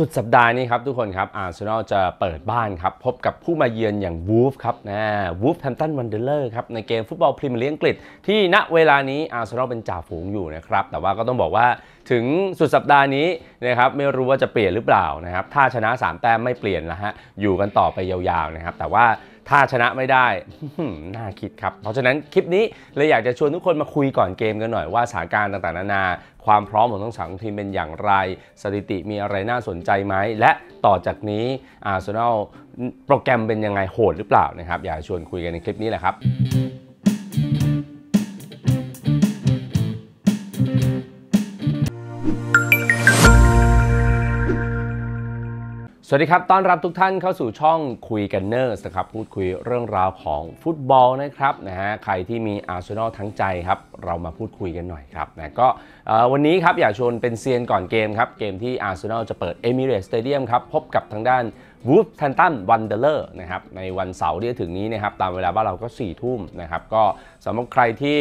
สุดสัปดาห์นี้ครับทุกคนครับอาร์เซนอลจะเปิดบ้านครับ พบกับผู้มาเยือนอย่างวูฟครับนะวูฟแฮมตันวันเดอร์เลอร์ครับ ในเกมฟุตบอลพรีเมียร์ลีกอังกฤษ ที่ณเวลานี้อาร์เซนอลเป็นจ่าฝูงอยู่นะครับ แต่ว่าก็ต้องบอกว่าถึงสุดสัปดาห์นี้นะครับไม่รู้ว่าจะเปลี่ยนหรือเปล่านะครับ ถ้าชนะ3แต้มไม่เปลี่ยนนะฮะ อยู่กันต่อไปยาวๆนะครับแต่ว่าถ้าชนะไม่ได้ น่าคิดครับ เพราะฉะนั้นคลิปนี้เลยอยากจะชวนทุกคนมาคุยก่อนเกมกันหน่อยว่าสถานการณ์ต่างๆนานา ความพร้อมของทั้งสองทีมเป็นอย่างไร สถิติมีอะไรน่าสนใจไหม และต่อจากนี้อาร์เซนอลโปรแกรมเป็นยังไงโหดหรือเปล่านะครับอยากชวนคุยกันในคลิปนี้แหละครับสวัสดีครับ ต้อนรับทุกท่านเข้าสู่ช่องคุยกันเนอร์สครับ พูดคุยเรื่องราวของฟุตบอลนะครับนะฮะ ใครที่มีอาร์เซนอลทั้งใจครับ เรามาพูดคุยกันหน่อยครับนะก็วันนี้ครับอยากชวนเป็นเซียนก่อนเกมครับ เกมที่อาร์เซนอลจะเปิดเอมิเรตสเตเดียมครับพบกับทางด้านวูฟทันตันวันเดอร์เลอร์นะครับในวันเสาร์ที่จะถึงนี้นะครับ ตามเวลาบ้านเราก็4ี่ทุ่มนะครับ ก็สำหรับใครที่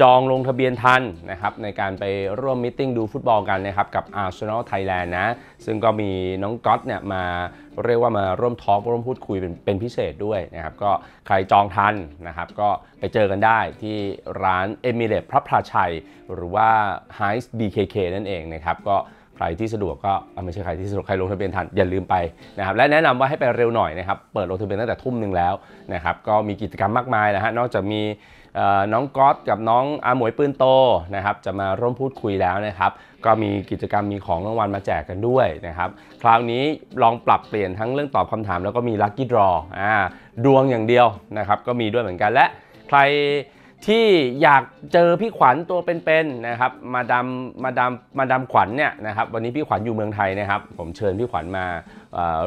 จองลงทะเบียนทันนะครับในการไปร่วมมิ팅ดูฟุตบอลกันนะครับกับ Arsenal Thailand นะซึ่งก็มีน้องก๊อตเนี่ยมาเรียกว่ามาร่วมทอล์กร่วมพูดคุยเป็นเป็นพิเศษด้วยนะครับก็ใครจองทันนะครับ ก็ไปเจอกันได้ที่ร้านเอมิเ t e พระพราชัยหรือว่า h i g h s BKK นั่นเองนะครับก็ใครที่สะดวกก็ไม่ใช่ใครที่สะดวกใครลงทะเบียนทันอย่าลืมไปนะครับและแนะนำว่าให้ไปเร็วหน่อยนะครับเปิดลงทะเบียนตั้งแต่ทุ่มหนึ่งแล้วนะครับก็มีกิจกรรมมากมายนะฮะนอกจากมีน้องก๊อตกับน้องอาหมวยปืนโตนะครับจะมาร่วมพูดคุยแล้วนะครับ ก็มีกิจกรรมมีของรางวัลมาแจกกันด้วยนะครับคราวนี้ลองปรับเปลี่ยนทั้งเรื่องตอบคำถามแล้วก็มีลัคกี้ดรออ่าดวงอย่างเดียวนะครับ ก็มีด้วยเหมือนกันและ ใครที่อยากเจอพี่ขวัญตัวเป็นๆนะครับ มาดามมาดามมาดามขวัญเนี่ยนะครับวันนี้พี่ขวัญอยู่เมืองไทยนะครับ ผมเชิญพี่ขวัญมา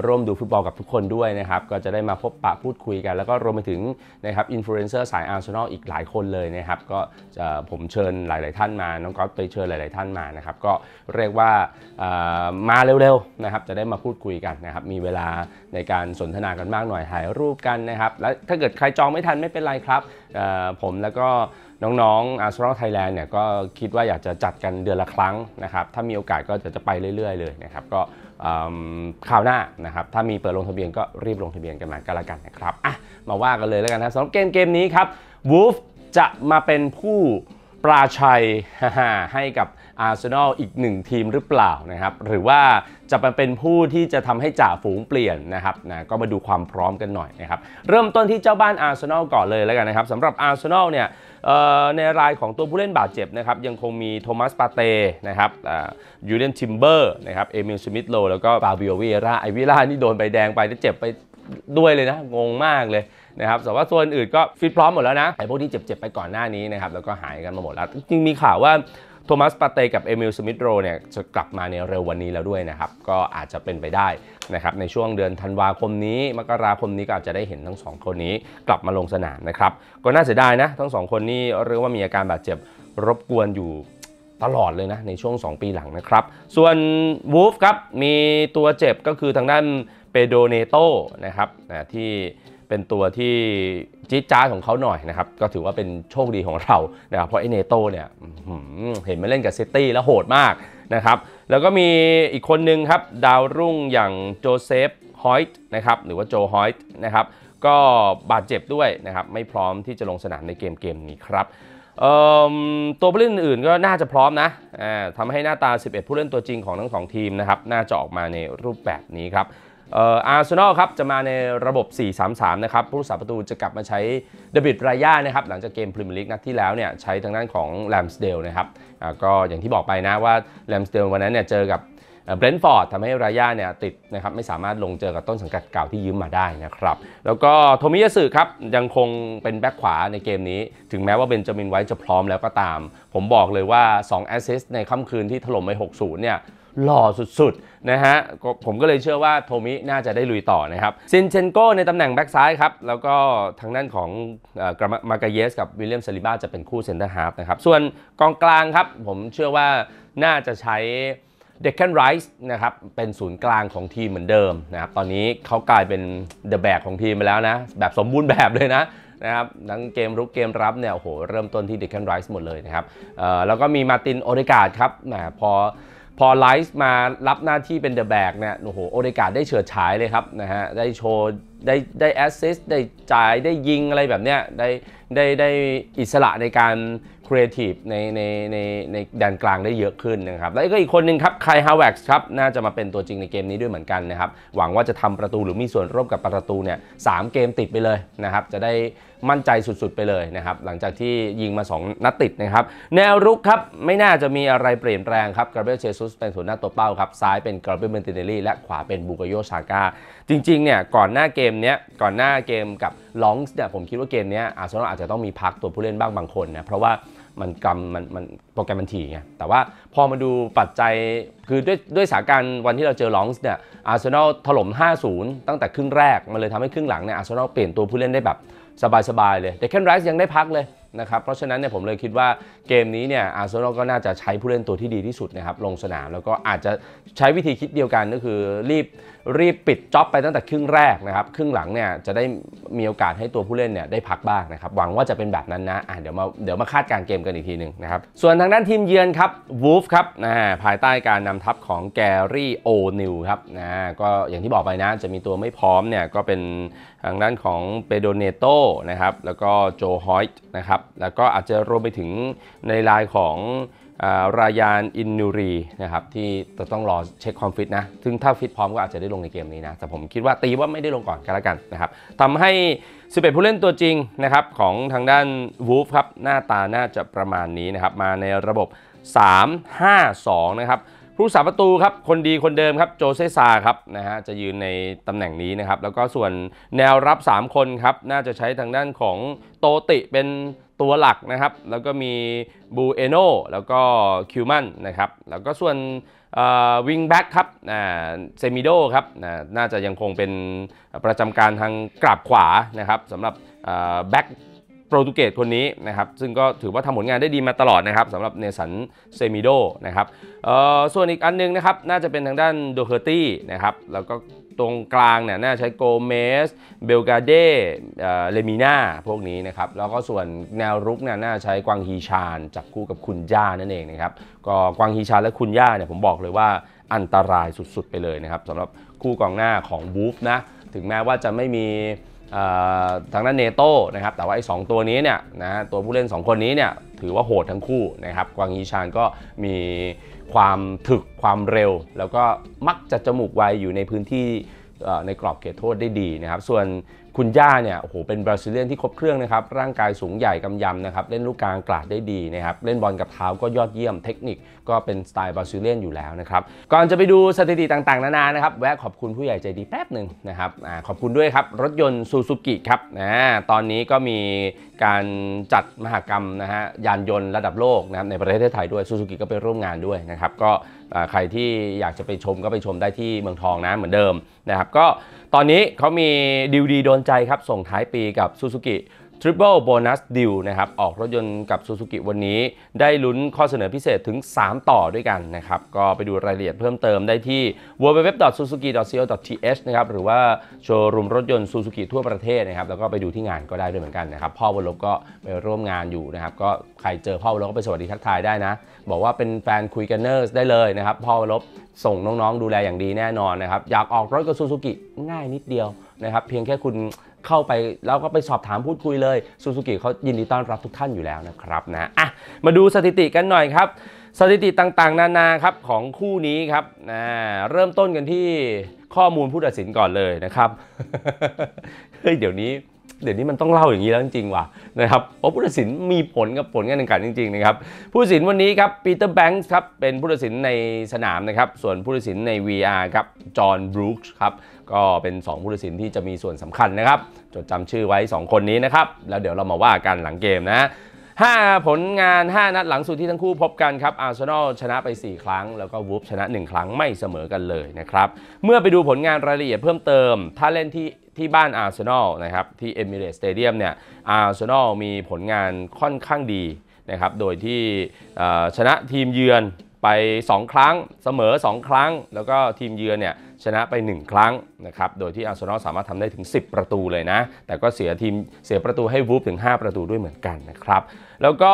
ร่วมดูฟุตบอลกับทุกคนด้วยนะครับก็จะได้มาพบปะพูดคุยกัน แล้วก็รวมไปถึงนะครับอินฟลูเอนเซอร์สายอาร์เซนอลอีกหลายคนเลยนะครับก็ผมเชิญหลาย ๆ ท่านมา น้องก๊อฟไปเชิญหลายๆท่านมานะครับก็เรียกว่ามาเร็ว ๆ นะครับจะได้มาพูดคุยกันนะครับ มีเวลาในการสนทนากันมากหน่อยถ่ายรูปกันนะครับและถ้าเกิดใครจองไม่ทันไม่เป็นไรครับผมแล้วก็น้องๆร์เซนอลไทยแลนด์เนี่ย ก็คิดว่าอยากจะจัดกันเดือนละครั้งนะครับถ้ามีโอกาสก็จะจะไปเรื่อยๆ เลยนะครับก็คราวหน้านะครับถ้ามีเปิดลงทะเบียนก็รีบลงทะเบียนกันมาก็แล้วกันนะครับอ่ะมาว่ากันเลยแล้วกันนะสำหรับเกมเกมนี้ครับวูฟจะมาเป็นผู้ปราชัยให้กับอาร์เซนอลอีกหนึ่งทีมหรือเปล่านะครับ หรือว่าจะมาเป็นผู้ที่จะทำให้จ่าฝูงเปลี่ยนนะครับนะก็มาดูความพร้อมกันหน่อยนะครับ เริ่มต้นที่เจ้าบ้านอาร์เซนอลก่อนเลยแล้วกันนะครับสำหรับอาร์เซนอลเนี่ยในรายของตัวผู้เล่นบาดเจ็บนะครับยังคงมีโทมัสปาเต้นะครับยูเลียนชิมเบอร์นะครับเอมิลสมิธโลแล้วก็ฟาบิโอเวราไอวิล่านี่โดนใบแดงไปจะเจ็บไปด้วยเลยนะ งงมากเลยนะครับแต่ว่าส่วนอื่นก็ฟิตพร้อมหมดแล้วนะไอพวกที่เจ็บๆไปก่อนหน้านี้นะครับแล้วก็หายกันมาหมดแล้วจริงมีข่าวว่าโทมัสปาเตกับเอมิลสมิธโรเนี่ยจะกลับมาในเร็ววันนี้แล้วด้วยนะครับก็อาจจะเป็นไปได้นะครับในช่วงเดือนธันวาคมนี้ มกราคมนี้ก็อาจจะได้เห็นทั้ง 2 คนนี้กลับมาลงสนามนะครับก็น่าเสียดายนะ ทั้ง 2 คนนี้เรียกว่ามีอาการบาดเจ็บรบกวนอยู่ตลอดเลยนะในช่วง 2 ปีหลังนะครับส่วนวูฟครับมีตัวเจ็บก็คือทางด้านเปโดเนโตนะครับที่เป็นตัวที่จี๊ดจ้าของเขาหน่อยนะครับ ก็ถือว่าเป็นโชคดีของเรานะครับ เพราะไอเนโตเนี่ยเห็นมาเล่นกับซิตี้แล้วโหดมากนะครับ แล้วก็มีอีกคนนึงครับ ดาวรุ่งอย่างโจเซฟฮอยต์นะครับ หรือว่าโจฮอยต์นะครับก็บาดเจ็บด้วยนะครับ ไม่พร้อมที่จะลงสนามในเกมเกมนี้ครับตัวผู้เล่นอื่นก็น่าจะพร้อมนะทำให้หน้าตา 11 ผู้เล่นตัวจริงของทั้งสองทีมนะครับน่าจะออกมาในรูปแบบนี้ครับอาร์เซนอลครับ จะมาในระบบ 4-3-3 นะครับ ผู้สาประตูจะกลับมาใช้เดบิดรายานะครับ หลังจากเกมพรีเมียร์ลีกนัดที่แล้วเนี่ย ใช้ทางด้านของแลมสเดลนะครับก็อย่างที่บอกไปนะว่าแลมสเดลวันนั้นเนี่ยเจอกับเบรนท์ฟอร์ดทำให้รายาเนี่ยติดนะครับไม่สามารถลงเจอกับต้นสังกัดเก่าที่ยืมมาได้นะครับ แล้วก็โทมิยาสึครับ ยังคงเป็นแบ็คขวาในเกมนี้ ถึงแม้ว่าเบนจามินไว้จะพร้อมแล้วก็ตาม ผมบอกเลยว่า2แอสซิสต์ในค่ำคืนที่ถล่มไป 60 เนี่ยหล่อสุด ๆ นะฮะผมก็เลยเชื่อว่าโทมิน่าจะได้ลุยต่อนะครับซินเชนโกในตำแหน่งแบ็กซ้ายครับ แล้วก็ทางด้านของกรมากาเยสกับวิลเลียมซาลิบาจะเป็นคู่เซนเตอร์ฮาร์ฟนะครับ ส่วนกองกลางครับ ผมเชื่อว่าน่าจะใช้เดคแคนไรส์นะครับ เป็นศูนย์กลางของทีมเหมือนเดิมนะครับ ตอนนี้เขากลายเป็นเดอะแบกของทีมไปแล้วนะ แบบสมบูรณ์แบบเลยนะ นะครับทั้งเกมรุกเกมรับเนี่ยโอ้โหเริ่มต้นที่เดคแคนไรส์หมดเลยนะครับแล้วก็มีมาตินโอริกาดครับพอพอไลฟ์มารับหน้าที่เป็นเดอะแบกเนี่ย โอ้โห โอเกาได้เฉิดฉายเลยครับนะฮะ ได้โชว์ได้ได้แอสซิสต์ได้จ่ายได้ยิง อะไรแบบเนี้ยได้ได้ได้อิสระในการครีเอทีฟในในในในแดนกลางได้เยอะขึ้นนะครับแล้วก็อีกคนนึงครับไคลฮาวเวกส์ครับน่าจะมาเป็นตัวจริงในเกมนี้ด้วยเหมือนกันนะครับหวังว่าจะทำประตูหรือมีส่วนร่วมกับประตูเนี่ยสเกมติดไปเลยนะครับจะได้มั่นใจสุดๆไปเลยนะครับหลังจากที่ยิงมา 2นัดติดนะครับแนวรุกครับ ไม่น่าจะมีอะไรเปลี่ยนแปลงครับกราเบรียลเชซุสเป็นศูนย์หน้าตัวเป้าครับซ้ายเป็นกราเบรียลเบนติเนลลี่และขวาเป็นบูกโยชาก้าจริงๆ เนี่ย ก่อนหน้าเกมเนี้ยก่อนหน้าเกมกับลองส์เนี่ย ผมคิดว่าเกมเนี้ยอาร์เซนอลอาจจะต้องมีพักตัวผู้เล่นบ้างบางคนนะเพราะว่ามันกรรมมันมันโปรแกรมมันถี่ไง แต่ว่าพอมาดูปัจจัย คือด้วยด้วยสถานการณ์วันที่เราเจอลองส์เนี่ยอาร์เซนอลถล่ม 5-0 ตั้งแต่ครึ่งแรกมันเลยทำให้ครึ่งหลังเนี่ยอาร์เซนอลเปลี่ยนตัวผู้เล่นได้แบบสบายๆเลยเดคแคนไรส์ยังได้พักเลยนะครับ เพราะฉะนั้นเนี่ยผมเลยคิดว่าเกมนี้เนี่ยอาร์เซนอลก็น่าจะใช้ผู้เล่นตัวที่ดีที่สุดนะครับลงสนาม แล้วก็อาจจะใช้วิธีคิดเดียวกัน ก็คือรีบรีบปิดจ็อบไปตั้งแต่ครึ่งแรกนะครับ ครึ่งหลังเนี่ยจะได้มีโอกาสให้ตัวผู้เล่นเนี่ยได้พักบ้างนะครับหวังว่าจะเป็นแบบนั้นนะะเดี๋ยวมาเดี๋ยวมาคาดการเกมกันอีกทีหนึ่งนะครับส่วนทางด้านทีมเยือนครับวูฟครับนะภายใต้การนำทัพของแกรี่โอนิวครับนะก็อย่างที่บอกไปนะจะมีตัวไม่พร้อมเนี่ยก็เป็นทางด้านของเปโดเนโตนะครับแล้วก็โจฮอยต์นะครับแล้วก็อาจจะรวมไปถึงในรายของรายานอินนูรีนะครับที่จะต้องรอเช็คความฟิตนะซึ่งถ้าฟิตพร้อมก็อาจจะได้ลงในเกมนี้นะ แต่ผมคิดว่าตีว่าไม่ได้ลงก่อนก็แล้วกันนะครับทำให้ 11 ผู้เล่นตัวจริงนะครับของทางด้านวูฟครับ หน้าตาน่าจะประมาณนี้นะครับ มาในระบบ 3 5 2 นะครับผู้สาประตูครับคนดีคนเดิมครับโจเซซาครับนะฮะจะยืนในตำแหน่งนี้นะครับแล้วก็ส่วนแนวรับ 3 คนครับน่าจะใช้ทางด้านของโตติเป็นตัวหลักนะครับแล้วก็มีบูเอโนแล้วก็คิวมันนะครับแล้วก็ส่วนวิงแบ็กครับเซมิโดครับน่าจะยังคงเป็นประจำการทางกราบขวานะครับสำหรับแบ็กปรตุเกสคนนี้นะครับ ซึ่งก็ถือว่าทำผลงานได้ดีมาตลอดนะครับสำหรับเนสันเซมิโดนะครับส่วนอีกอันนึงนะครับน่าจะเป็นทางด้านโดเคอร์ตี้นะครับแล้วก็ตรงกลางเนี่ยน่าใช้โกเมสเบลกาเดเลมิน่าพวกนี้นะครับแล้วก็ส่วนแนวรุกเนี่ยน่าใช้กวางฮีชานจับคู่กับคุณย่านั่นเองนะครับก็กวางฮีชานและคุณย่าเนี่ยผมบอกเลยว่าอันตรายสุดๆ ไปเลยนะครับสำหรับคู่กองหน้าของบูฟนะถึงแม้ว่าจะไม่มีทางด้านเนโต้นะครับ แต่ว่าไอ้สตัวนี้เนี่ยนะตัวผู้เล่น 2 คนนี้เนี่ย ถือว่าโหดทั้งคู่นะครับ กวางยีชานก็มีความถึกความเร็ว แล้วก็มักจะจมูกไวอยู่ในพื้นที่ในกรอบเขตโทษได้ดีนะครับ ส่วนคุณย่าเนี่ยโอ้โหเป็นบราซิเลียนที่ครบเครื่องนะครับร่างกายสูงใหญ่กำยำนะครับเล่นลูกกลางกลาดได้ดีนะครับ เล่นบอลกับเท้าก็ยอดเยี่ยมเทคนิคก็เป็นสไตล์บราซิเลียนอยู่แล้วนะครับก่อนจะไปดูสถิติต่างๆ นานานะครับ แวะขอบคุณผู้ใหญ่ใจดีแป๊บหนึ่งนะครับขอบคุณด้วยครับ รถยนต์ซูซูกิครับนะตอนนี้ก็มีการจัดมหกรรมนะฮะยานยนต์ระดับโลกนะครับในประเทศไทยด้วยซูซูกิก็ไปร่วมงานด้วยนะครับก็ใครที่อยากจะไปชมก็ไปชมได้ที่เมืองทองนะเหมือนเดิม นะครับก็ตอนนี้เขามีดีลดีโดนใจครับส่งท้ายปีกับซูซูกิ Triple Bonus Deal นะครับออกรถยนต์กับ Suzuki วันนี้ ได้ลุ้นข้อเสนอพิเศษถึง 3 ต่อด้วยกันนะครับก็ไปดูรายละเอียดเพิ่มเติมได้ที่ www.suzuki.co.th นะครับหรือว่าโชว์รูมรถยนต์ Suzuki ทั่วประเทศนะครับแล้วก็ไปดูที่งานก็ได้ด้วยเหมือนกันนะครับ พ่อวรลบก็ไปร่วมงานอยู่นะครับก็ใครเจอพ่อวรลบก็ไปสวัสดีทักทายได้นะ บอกว่าเป็นแฟนคุยกันเนอร์ได้เลยนะครับพ่อวรลบส่งน้องๆดูแลอย่างดีแน่นอนนะครับอยากออกรถกับซูซูกิง่ายนิดเดียวนะครับเพียงแค่คุณเข้าไปแล้วก็ไปสอบถามพูดคุยเลยซูซูกิเขายินดีต้อนรับทุกท่านอยู่แล้วนะครับนะอ่ะ มาดูสถิติกันหน่อยครับ สถิติต่างๆ นานาครับ ของคู่นี้ครับนะเริ่มต้นกันที่ข้อมูลผู้ตัดสินก่อนเลยนะครับ เฮ้ยเดี๋ยวนี้เดี๋ยวนี้มันต้องเล่าอย่างนี้แล้วจริงๆว่ะนะครับเพราะผู้ตัดสินมีผลกับผลการแข่งขันจริงๆนะครับผู้ตัดสินวันนี้ครับปีเตอร์แบงค์ครับเป็นผู้ตัดสินในสนามนะครับ ส่วนผู้ตัดสินใน VR ครับจอห์นบรูคครับก็เป็น 2 ผู้ตัดสินที่จะมีส่วนสำคัญนะครับ จดจำชื่อไว้ 2 คนนี้นะครับ แล้วเดี๋ยวเรามาว่ากันหลังเกมนะ5 ผลงาน 5 นัดหลังสุดที่ทั้งคู่พบกันครับอาร์เซนอลชนะไป 4 ครั้ง แล้วก็วูฟชนะ 1 ครั้งไม่เสมอกันเลยนะครับ เมื่อไปดูผลงานรายละเอียดเพิ่มเติม ถ้าเล่นที่ที่บ้านอาร์เซนอลนะครับที่เอมิเรตสเตเดียมเนี่ยอาร์เซนอลมีผลงานค่อนข้างดีนะครับโดยที่ชนะทีมเยือนไป 2 ครั้งเสมอ 2 ครั้งแล้วก็ทีมเยือนเนี่ยชนะไป 1 ครั้งนะครับ โดยที่อาร์เซนอลสามารถทำได้ถึง 10 ประตูเลยนะ แต่ก็เสียทีมเสียประตูให้วูฟถึง 5 ประตูด้วยเหมือนกันนะครับ แล้วก็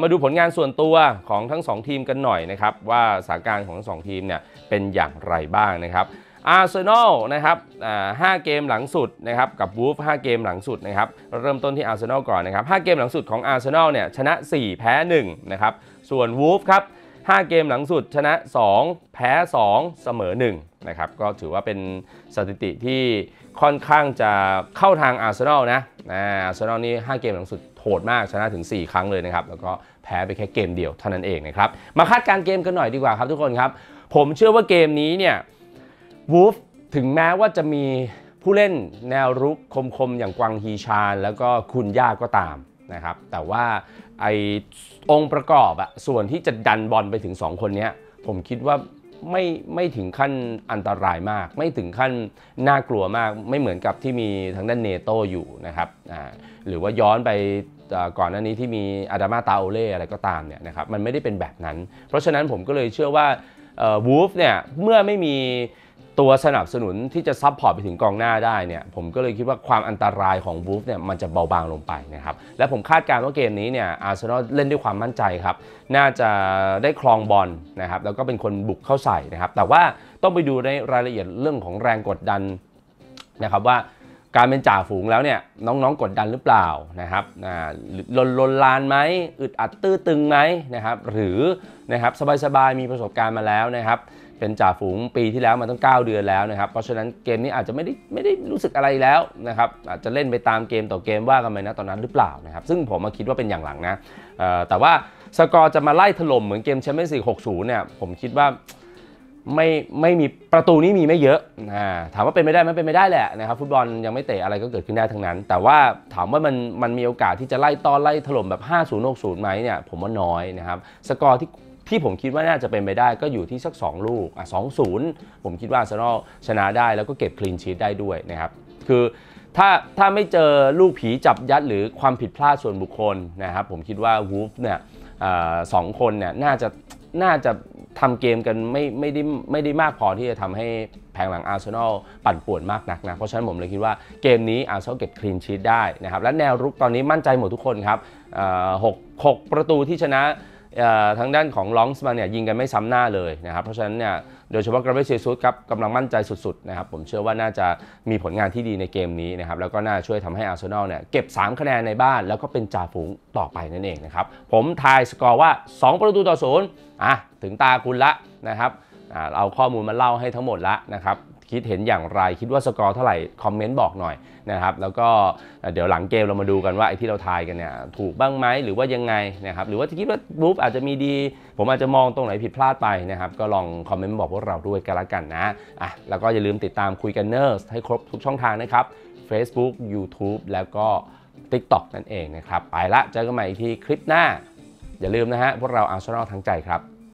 มาดูผลงานส่วนตัวของทั้ง2ทีมกันหน่อยนะครับ ว่าสถานการณ์ของทั้งสองทีมเนี่ยเป็นอย่างไรบ้างนะครับอาร์เซนอลนะครับห้าเกมหลังสุดนะครับกับวูฟห้าเกมหลังสุดนะครับเริ่มต้นที่อาร์เซนอลก่อนนะครับห้าเกมหลังสุดของอาร์เซนอลเนี่ยชนะ4แพ้ 1 นะครับส่วนวูฟครับ5เกมหลังสุดชนะ 2 แพ้ 2 เสมอ1นะครับก็ถือว่าเป็นสถิติที่ค่อนข้างจะเข้าทางอาร์เซนอลนะอาร์เซนอลนี่5เกมหลังสุดโหดมากชนะถึง 4 ครั้งเลยนะครับ แล้วก็แพ้ไปแค่เกมเดียวเท่านั้นเองนะครับ มาคาดการเกมกันหน่อยดีกว่าครับทุกคนครับ ผมเชื่อว่าเกมนี้เนี่ยวูฟถึงแม้ว่าจะมีผู้เล่นแนวรุกคมๆอย่างกวางฮีชานแล้วก็คุณย่าก็ตามนะครับแต่ว่าไอองค์ประกอบอะส่วนที่จะดันบอลไปถึง 2 คนนี้ผมคิดว่าไม่ไม่ถึงขั้นอันตรายมาก ไม่ถึงขั้นน่ากลัวมาก ไม่เหมือนกับที่มีทางด้านเนโตอยู่นะครับ หรือว่าย้อนไปก่อนหน้านี้ที่มีอาดามาตาโอเล่อะไรก็ตามเนี่ยนะครับมันไม่ได้เป็นแบบนั้น เพราะฉะนั้นผมก็เลยเชื่อว่าวูฟเนี่ยเมื่อไม่มีตัวสนับสนุนที่จะซับพอร์ตไปถึงกองหน้าได้เนี่ยผมก็เลยคิดว่าความอันตรายของวูฟเนี่ยมันจะเบาบางลงไปนะครับ และผมคาดการณ์ว่าเกมนี้เนี่ยอาร์เซนอลเล่นด้วยความมั่นใจครับ น่าจะได้คลองบอลนะครับ แล้วก็เป็นคนบุกเข้าใส่นะครับ แต่ว่าต้องไปดูในรายละเอียดเรื่องของแรงกดดันนะครับว่าการเป็นจ่าฝูงแล้วเนี่ยน้องๆกดดันหรือเปล่านะครับลนลนลานไหมอึดอัดตื้อตึงไหมนะครับ หรือนะครับสบายๆมีประสบการณ์มาแล้วนะครับเป็นจ่าฝูงปีที่แล้วมาตั้ง9 เดือนแล้วนะครับเพราะฉะนั้นเกมนี้อาจจะไม่ได้ไม่ได้รู้สึกอะไรแล้วนะครับอาจจะเล่นไปตามเกมต่อเกมว่ากันไหมนะตอนนั้นหรือเปล่านะครับซึ่งผมมาคิดว่าเป็นอย่างหลังนะแต่ว่าสกอร์จะมาไล่ถล่มเหมือนเกมแชมเปี้ยนส์ลีก60เนี่ยผมคิดว่าไม่ไม่มีประตูนี้มีไม่เยอะนะถามว่าเป็นไม่ได้ไหมเป็นไม่ได้แหละนะครับฟุตบอลยังไม่เตะอะไรก็เกิดขึ้นได้ทั้งนั้น แต่ว่าถามว่ามันมันมีโอกาสที่จะไล่ต้อนไล่ถล่มแบบ5 0ย์ไหมเนี่ยผมว่าน้อยนะครับสกอร์ที่ที่ผมคิดว่าน่าจะเป็นไปได้ก็อยู่ที่สัก 2 ลูกอ่ะสองศูนย์ ผมคิดว่าอาร์เซนอลชนะได้แล้วก็เก็บคลีนชีตได้ด้วยนะครับ คือถ้าถ้าไม่เจอลูกผีจับยัดหรือความผิดพลาดส่วนบุคคลนะครับผมคิดว่าวูฟเนี่ยสองคนเนี่ยน่าจะน่าจะทำเกมกันไม่ไม่ได้ไม่ได้มากพอที่จะทำให้แผงหลังอาร์เซนอลปั่นป่วนมากนักนะ เพราะฉะนั้นผมเลยคิดว่าเกมนี้อาร์เซนอลเก็บคลีนชีตได้นะครับและแนวรุกตอนนี้มั่นใจหมดทุกคนครับหกหกประตูที่ชนะทางด้านของลองส์มาเนี่ยยิงกันไม่ซ้ำหน้าเลยนะครับ เพราะฉะนั้นเนี่ยโดยเฉพาะกราเวเซซุสครับกำลังมั่นใจสุดๆนะครับ ผมเชื่อว่าน่าจะมีผลงานที่ดีในเกมนี้นะครับ แล้วก็น่าช่วยทำให้อาร์เซนอลเนี่ยเก็บ 3 คะแนนในบ้านแล้วก็เป็นจ่าฝูงต่อไปนั่นเองนะครับ ผมทายสกอร์ว่า 2 ประตูต่อศูนย์อ่ะถึงตาคุณละนะครับเอาข้อมูลมาเล่าให้ทั้งหมดละนะครับคิดเห็นอย่างไรคิดว่าสกอร์เท่าไหร่คอมเมนต์บอกหน่อยนะครับแล้วก็เดี๋ยวหลังเกมเรามาดูกันว่าไอ้ที่เราทายกันเนี่ยถูกบ้างไหมหรือว่ายังไงนะครับหรือว่าคิดว่าบูฟอาจจะมีดีผมอาจจะมองตรงไหนผิดพลาดไปนะครับก็ลองคอมเมนต์บอกพวกเราด้วยกันละกันนะอ่ะแล้วก็อย่าลืมติดตามคุยกันเนอร์สให้ครบทุกช่องทางนะครับ Facebook YouTube แล้วก็ TikTok นั่นเองนะครับไปละเจอกันใหม่อีกทีคลิปหน้าอย่าลืมนะฮะพวกเราอาร์เซนอลทั้งใจครับ